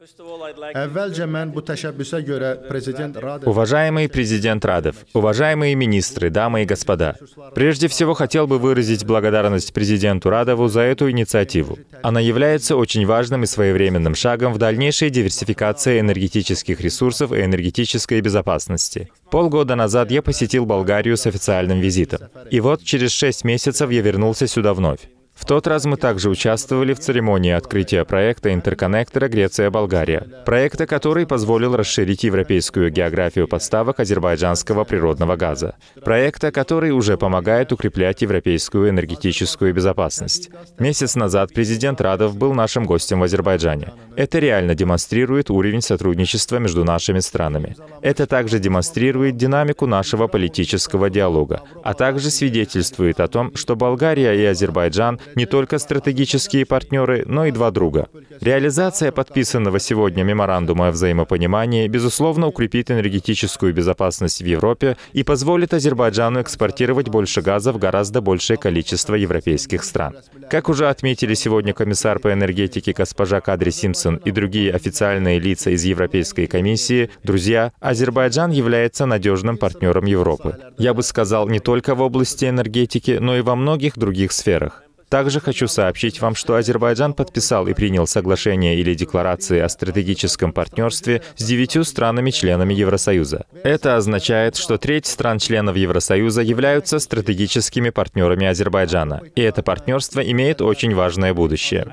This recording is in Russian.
Əvvəlcə mən bu təşəbbüsə görə prezident Уважаемый президент Радев, уважаемые министры, дамы и господа, прежде всего хотел бы выразить благодарность президенту Радову за эту инициативу. Она является очень важным и своевременным шагом в дальнейшей диверсификации энергетических ресурсов и энергетической безопасности. Полгода назад я посетил Болгарию с официальным визитом. И вот через шесть месяцев я вернулся сюда вновь. В тот раз мы также участвовали в церемонии открытия проекта интерконнектора Греция-Болгария, проекта, который позволил расширить европейскую географию подставок азербайджанского природного газа, проекта, который уже помогает укреплять европейскую энергетическую безопасность. Месяц назад президент Радов был нашим гостем в Азербайджане. Это реально демонстрирует уровень сотрудничества между нашими странами. Это также демонстрирует динамику нашего политического диалога, а также свидетельствует о том, что Болгария и Азербайджан не только стратегические партнеры, но и два друга. Реализация подписанного сегодня меморандума о взаимопонимании, безусловно, укрепит энергетическую безопасность в Европе и позволит Азербайджану экспортировать больше газа в гораздо большее количество европейских стран. Как уже отметили сегодня комиссар по энергетике госпожа Кадри Симпсон и другие официальные лица из Европейской комиссии, друзья, Азербайджан является надежным партнером Европы. Я бы сказал, не только в области энергетики, но и во многих других сферах. Также хочу сообщить вам, что Азербайджан подписал и принял соглашение или декларации о стратегическом партнерстве с девятью странами-членами Евросоюза. Это означает, что треть стран-членов Евросоюза являются стратегическими партнерами Азербайджана, и это партнерство имеет очень важное будущее.